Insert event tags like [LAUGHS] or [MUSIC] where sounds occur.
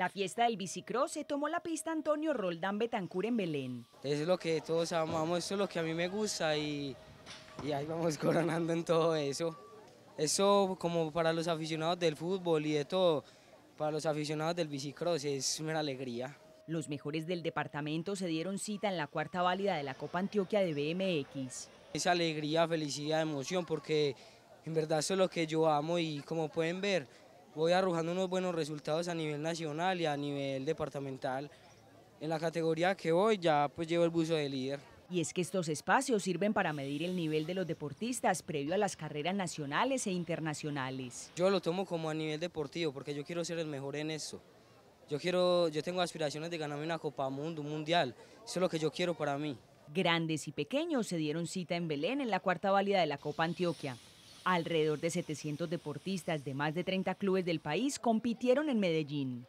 La fiesta del bicicross se tomó la pista Antonio Roldán Betancur en Belén. es lo que todos amamos, eso es lo que a mí me gusta y, y ahí vamos [LAUGHS] coronando en todo eso. Eso como para los aficionados del fútbol y de todo, para los aficionados del bicicross es una alegría. Los mejores del departamento se dieron cita en la cuarta válida de la Copa Antioquia de BMX. Esa alegría, felicidad, emoción, porque en verdad eso es lo que yo amo y como pueden ver, voy arrojando unos buenos resultados a nivel nacional y a nivel departamental. En la categoría que voy ya pues llevo el buzo de líder. Y es que estos espacios sirven para medir el nivel de los deportistas previo a las carreras nacionales e internacionales. Yo lo tomo como a nivel deportivo porque yo quiero ser el mejor en eso. Yo, quiero, yo tengo aspiraciones de ganarme una Copa Mundo, Mundial. Eso es lo que yo quiero para mí. Grandes y pequeños se dieron cita en Belén en la cuarta válida de la Copa Antioquia. Alrededor de 700 deportistas de más de 30 clubes del país compitieron en Medellín.